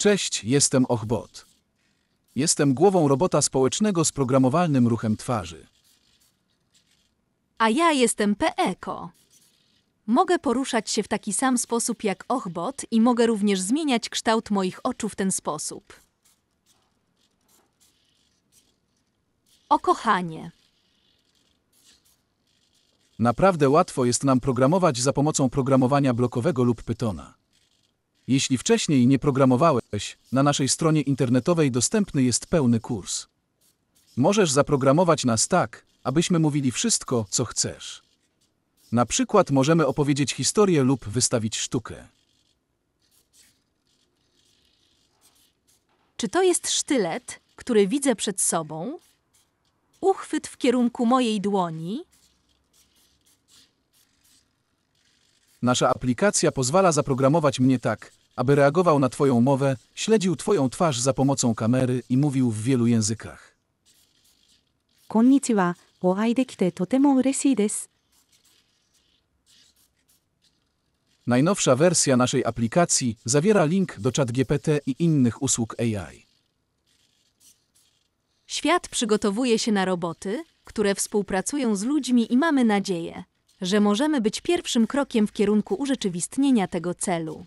Cześć, jestem Ochbot. Jestem głową robota społecznego z programowalnym ruchem twarzy. A ja jestem Peeko. Mogę poruszać się w taki sam sposób jak Ochbot i mogę również zmieniać kształt moich oczu w ten sposób. O kochanie. Naprawdę łatwo jest nam programować za pomocą programowania blokowego lub Pytona. Jeśli wcześniej nie programowałeś, na naszej stronie internetowej dostępny jest pełny kurs. Możesz zaprogramować nas tak, abyśmy mówili wszystko, co chcesz. Na przykład możemy opowiedzieć historię lub wystawić sztukę. Czy to jest sztylet, który widzę przed sobą? Uchwyt w kierunku mojej dłoni? Nasza aplikacja pozwala zaprogramować mnie tak, aby reagował na Twoją mowę, śledził Twoją twarz za pomocą kamery i mówił w wielu językach. Konnichiwa, o dekite totemo Najnowsza wersja naszej aplikacji zawiera link do ChatGPT i innych usług AI. Świat przygotowuje się na roboty, które współpracują z ludźmi i mamy nadzieję, że możemy być pierwszym krokiem w kierunku urzeczywistnienia tego celu.